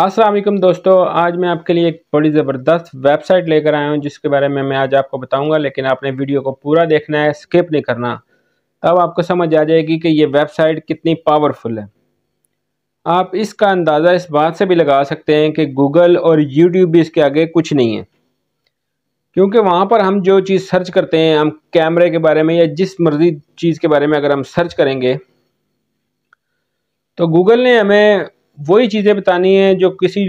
असलम दोस्तों आज मैं आपके लिए एक बड़ी ज़बरदस्त वेबसाइट लेकर आया हूँ जिसके बारे में मैं आज आपको बताऊँगा लेकिन आपने वीडियो को पूरा देखना है स्किप नहीं करना तब आपको समझ आ जाएगी कि ये वेबसाइट कितनी पावरफुल है आप इसका अंदाज़ा इस बात से भी लगा सकते हैं कि गूगल और यूट्यूब भी इसके आगे कुछ नहीं है क्योंकि वहाँ पर हम जो चीज़ सर्च करते हैं हम कैमरे के बारे में या जिस मर्ज़ी चीज़ के बारे में अगर हम सर्च करेंगे तो गूगल ने हमें वही चीज़ें बतानी हैं जो किसी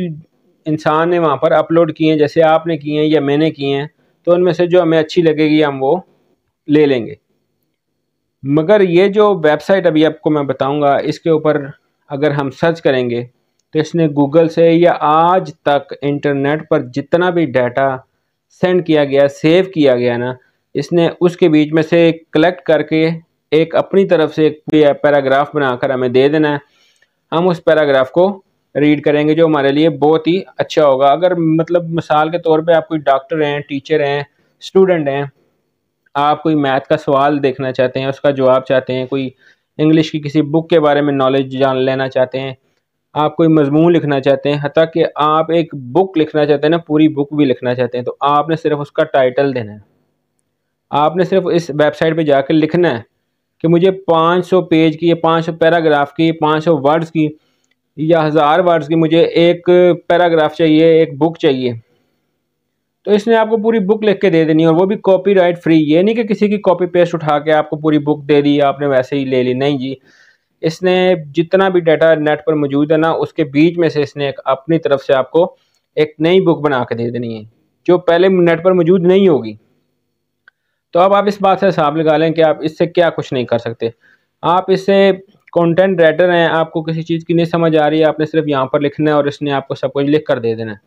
इंसान ने वहाँ पर अपलोड किए हैं जैसे आपने किए हैं या मैंने किए हैं तो उनमें से जो हमें अच्छी लगेगी हम वो ले लेंगे मगर ये जो वेबसाइट अभी आपको मैं बताऊंगा इसके ऊपर अगर हम सर्च करेंगे तो इसने गूगल से या आज तक इंटरनेट पर जितना भी डाटा सेंड किया गया सेव किया गया ना इसने उसके बीच में से कलेक्ट करके एक अपनी तरफ से एक पैराग्राफ बनाकर हमें दे देना है हम उस पैराग्राफ को रीड करेंगे जो हमारे लिए बहुत ही अच्छा होगा अगर मतलब मिसाल के तौर पे आप कोई डॉक्टर हैं टीचर हैं स्टूडेंट हैं आप कोई मैथ का सवाल देखना चाहते हैं उसका जवाब चाहते हैं कोई इंग्लिश की किसी बुक के बारे में नॉलेज जान लेना चाहते हैं आप कोई मजमून लिखना चाहते हैं हती कि आप एक बुक लिखना चाहते हैं ना पूरी बुक भी लिखना चाहते हैं तो आपने सिर्फ उसका टाइटल देना है आपने सिर्फ इस वेबसाइट पर जाकर लिखना है कि मुझे 500 पेज की या 500 पैराग्राफ की 500 वर्ड्स की या हज़ार वर्ड्स की मुझे एक पैराग्राफ चाहिए एक बुक चाहिए तो इसने आपको पूरी बुक लिख के दे देनी और वो भी कॉपीराइट फ्री ये नहीं कि किसी की कॉपी पेस्ट उठा के आपको पूरी बुक दे दी आपने वैसे ही ले ली नहीं जी इसने जितना भी डाटा नेट पर मौजूद है ना उसके बीच में से इसने अपनी तरफ से आपको एक नई बुक बना के दे देनी है जो पहले नेट पर मौजूद नहीं होगी तो अब आप इस बात से हिसाब लगा लें कि आप इससे क्या कुछ नहीं कर सकते आप इससे कंटेंट राइटर हैं आपको किसी चीज़ की नहीं समझ आ रही है आपने सिर्फ यहाँ पर लिखना है और इसने आपको सब कुछ लिख कर दे देना है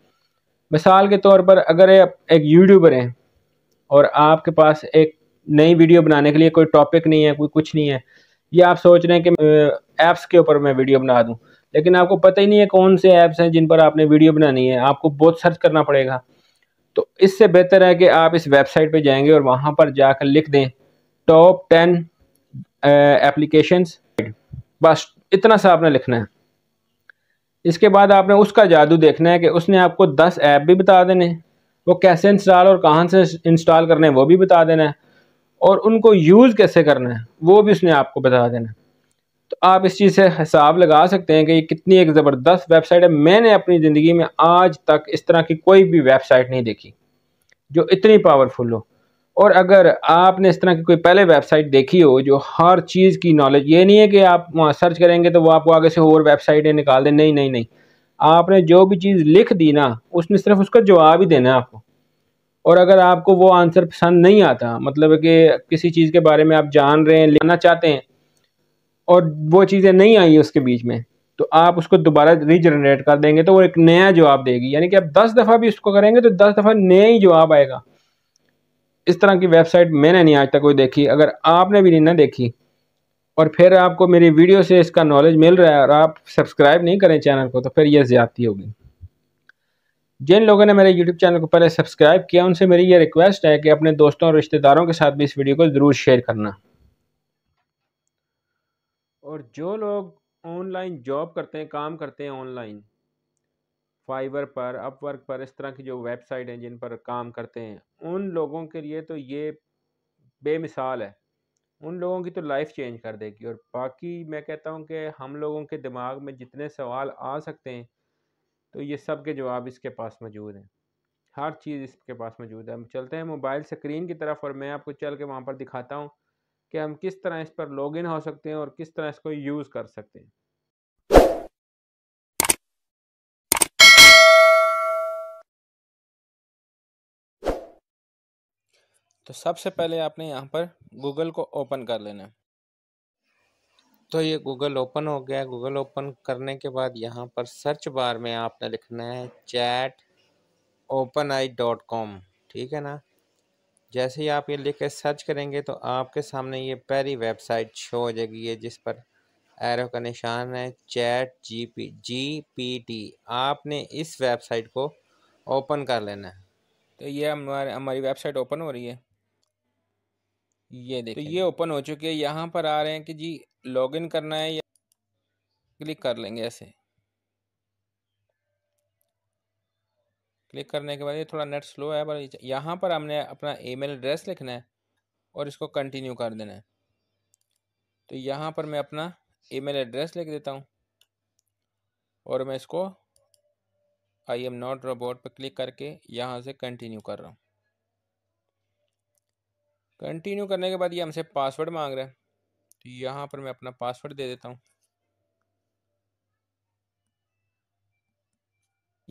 मिसाल के तौर पर अगर आप एक यूट्यूबर हैं और आपके पास एक नई वीडियो बनाने के लिए कोई टॉपिक नहीं है कोई कुछ नहीं है ये आप सोच रहे हैं कि ऐप्स के ऊपर मैं वीडियो बना दूँ लेकिन आपको पता ही नहीं है कौन से ऐप्स हैं जिन पर आपने वीडियो बनानी है आपको बहुत सर्च करना पड़ेगा तो इससे बेहतर है कि आप इस वेबसाइट पे जाएंगे और वहाँ पर जाकर लिख दें टॉप टेन एप्लीकेशन बस इतना सा आपने लिखना है इसके बाद आपने उसका जादू देखना है कि उसने आपको दस ऐप भी बता देने वो कैसे इंस्टॉल और कहाँ से इंस्टॉल करने वो भी बता देना है और उनको यूज़ कैसे करना है वो भी उसने आपको बता देना है तो आप इस चीज़ से हिसाब लगा सकते हैं कि ये कितनी एक ज़बरदस्त वेबसाइट है मैंने अपनी ज़िंदगी में आज तक इस तरह की कोई भी वेबसाइट नहीं देखी जो इतनी पावरफुल हो और अगर आपने इस तरह की कोई पहले वेबसाइट देखी हो जो हर चीज़ की नॉलेज ये नहीं है कि आप वहाँ सर्च करेंगे तो वो आपको आगे से और वेबसाइटें निकाल दें नहीं नहीं नहीं आपने जो भी चीज़ लिख दी ना उसने सिर्फ उसका जवाब ही देना है आपको और अगर आपको वो आंसर पसंद नहीं आता मतलब कि किसी चीज़ के बारे में आप जान रहे हैं लिखना चाहते हैं और वो चीज़ें नहीं आई उसके बीच में तो आप उसको दोबारा रीजनरेट कर देंगे तो वो एक नया जवाब देगी यानी कि आप दस दफ़ा भी उसको करेंगे तो दस दफ़ा नया ही जवाब आएगा इस तरह की वेबसाइट मैंने नहीं आज तक कोई देखी अगर आपने भी नहीं ना देखी और फिर आपको मेरी वीडियो से इसका नॉलेज मिल रहा है और आप सब्सक्राइब नहीं करें चैनल को तो फिर यह ज़्यादती होगी जिन लोगों ने मेरे यूट्यूब चैनल को पहले सब्सक्राइब किया उनसे मेरी ये रिक्वेस्ट है कि अपने दोस्तों और रिश्तेदारों के साथ भी इस वीडियो को ज़रूर शेयर करना और जो लोग ऑनलाइन जॉब करते हैं काम करते हैं ऑनलाइन फाइवर पर अपवर्क पर इस तरह की जो वेबसाइट हैं जिन पर काम करते हैं उन लोगों के लिए तो ये बेमिसाल है उन लोगों की तो लाइफ चेंज कर देगी और बाकी मैं कहता हूँ कि हम लोगों के दिमाग में जितने सवाल आ सकते हैं तो ये सब के जवाब इसके पास मौजूद हैं हर चीज़ इसके पास मौजूद है हम चलते हैं मोबाइल स्क्रीन की तरफ और मैं आपको चल के वहाँ पर दिखाता हूँ कि हम किस तरह इस पर लॉगिन हो सकते हैं और किस तरह इसको यूज़ कर सकते हैं तो सबसे पहले आपने यहाँ पर गूगल को ओपन कर लेना है तो ये गूगल ओपन हो गया गूगल ओपन करने के बाद यहाँ पर सर्च बार में आपने लिखना है chat open AI dot com ठीक है ना जैसे ही आप ये लिख कर सर्च करेंगे तो आपके सामने ये पहली वेबसाइट शो हो जाएगी ये जिस पर एरो का निशान है chat G P G P T आपने इस वेबसाइट को ओपन कर लेना है तो ये हमारे हमारी वेबसाइट ओपन हो रही है ये देखिए तो ये ओपन हो चुकी है यहाँ पर आ रहे हैं कि जी लॉगिन करना है या क्लिक कर लेंगे ऐसे क्लिक करने के बाद ये थोड़ा नेट स्लो है पर यहाँ पर हमने अपना ईमेल एड्रेस लिखना है और इसको कंटिन्यू कर देना है तो यहाँ पर मैं अपना ईमेल एड्रेस लिख देता हूँ और मैं इसको आई एम नॉट रोबोट पर क्लिक करके यहाँ से कंटिन्यू कर रहा हूँ कंटिन्यू करने के बाद ये हमसे पासवर्ड मांग रहा है तो यहाँ पर मैं अपना पासवर्ड दे देता हूँ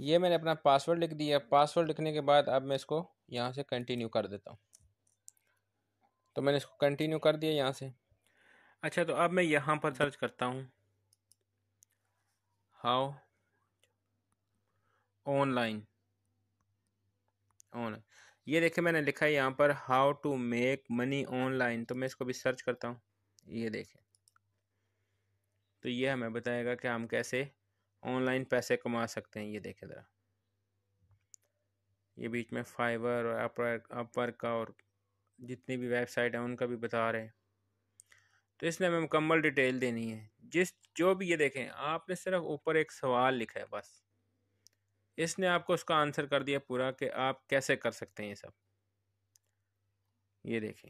ये मैंने अपना पासवर्ड लिख दिया पासवर्ड लिखने के बाद अब मैं इसको यहाँ से कंटिन्यू कर देता हूँ तो मैंने इसको कंटिन्यू कर दिया यहाँ से अच्छा तो अब मैं यहाँ पर सर्च करता हूँ हाउ ऑनलाइन ऑनलाइन ये देखिए मैंने लिखा है यहाँ पर how to make money online तो मैं इसको भी सर्च करता हूँ ये देखें तो ये हमें बताएगा कि हम कैसे ऑनलाइन पैसे कमा सकते हैं ये देखें ज़रा ये बीच में फाइबर और अपवर्क का और जितनी भी वेबसाइट है उनका भी बता रहे हैं तो इसलिए हमें मुकम्मल डिटेल देनी है जिस जो भी ये देखें आपने सिर्फ ऊपर एक सवाल लिखा है बस इसने आपको उसका आंसर कर दिया पूरा कि आप कैसे कर सकते हैं ये सब ये देखें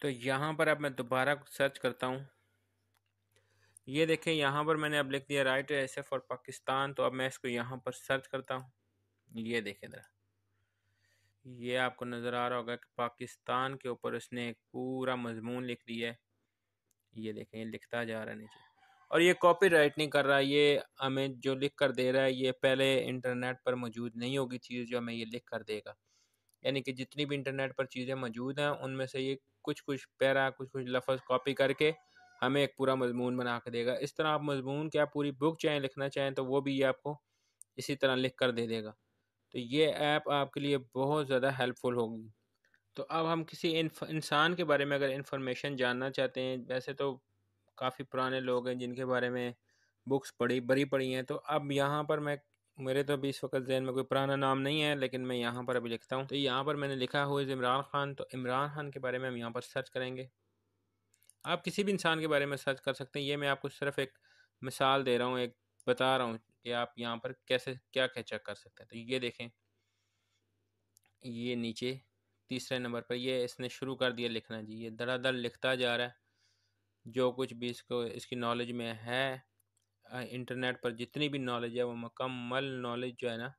तो यहाँ पर अब मैं दोबारा सर्च करता हूँ ये देखें यहाँ पर मैंने अब लिख दिया राइट एस एफ और पाकिस्तान तो अब मैं इसको यहाँ पर सर्च करता हूँ ये देखें ज़रा ये आपको नज़र आ रहा होगा कि पाकिस्तान के ऊपर उसने एक पूरा मजमून लिख दिया है ये देखें ये लिखता जा रहा है नीचे और ये कॉपी राइट नहीं कर रहा ये हमें जो लिख कर दे रहा है ये पहले इंटरनेट पर मौजूद नहीं होगी चीज़ जो हमें ये लिख कर देगा यानी कि जितनी भी इंटरनेट पर चीज़ें मौजूद हैं उनमें से ये कुछ कुछ पैरा कुछ कुछ लफज कॉपी करके हमें एक पूरा मजमून बना के देगा इस तरह आप मजमून क्या पूरी बुक चाहें लिखना चाहें तो वो भी ये आपको इसी तरह लिख कर दे देगा तो ये ऐप आपके लिए बहुत ज़्यादा हेल्पफुल होगी तो अब हम किसी इंसान के बारे में अगर इंफॉर्मेशन जानना चाहते हैं वैसे तो काफ़ी पुराने लोग हैं जिनके बारे में बुक्स पढ़ी बड़ी पड़ी हैं तो अब यहाँ पर मैं मेरे तो अभी इस वक्त जहन में कोई पुराना नाम नहीं है लेकिन मैं यहाँ पर अभी लिखता हूँ तो यहाँ पर मैंने लिखा हुआ इमरान खान तो इमरान खान के बारे में हम यहाँ पर सर्च करेंगे आप किसी भी इंसान के बारे में सर्च कर सकते हैं ये मैं आपको सिर्फ एक मिसाल दे रहा हूँ एक बता रहा हूँ कि आप यहाँ पर कैसे क्या क्या चेक कर सकते हैं तो ये देखें ये नीचे तीसरे नंबर पर ये इसने शुरू कर दिया लिखना जी ये धड़ाधड़ लिखता जा रहा है जो कुछ भी इसको इसकी नॉलेज में है इंटरनेट पर जितनी भी नॉलेज है वो मकम्मल नॉलेज जो है ना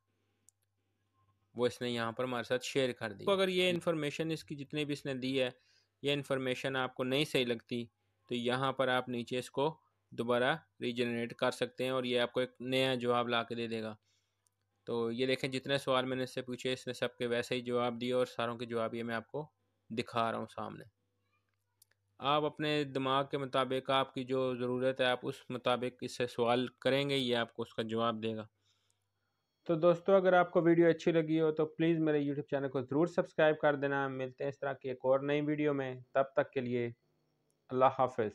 वो इसने यहाँ पर हमारे साथ शेयर कर दी तो अगर ये इन्फॉर्मेशन इसकी जितनी भी इसने दी है ये इन्फॉर्मेशन आपको नहीं सही लगती तो यहाँ पर आप नीचे इसको दोबारा रीजनरेट कर सकते हैं और ये आपको एक नया जवाब ला के दे देगा तो ये देखें जितने सवाल मैंने इससे पूछे इसने सबके वैसे ही जवाब दिए और सारों के जवाब ये मैं आपको दिखा रहा हूँ सामने आप अपने दिमाग के मुताबिक आपकी जो ज़रूरत है आप उस मुताबिक इससे सवाल करेंगे ये आपको उसका जवाब देगा तो दोस्तों अगर आपको वीडियो अच्छी लगी हो तो प्लीज़ मेरे यूट्यूब चैनल को ज़रूर सब्सक्राइब कर देना मिलते हैं इस तरह की एक और नई वीडियो में तब तक के लिए अल्लाह हाफिज़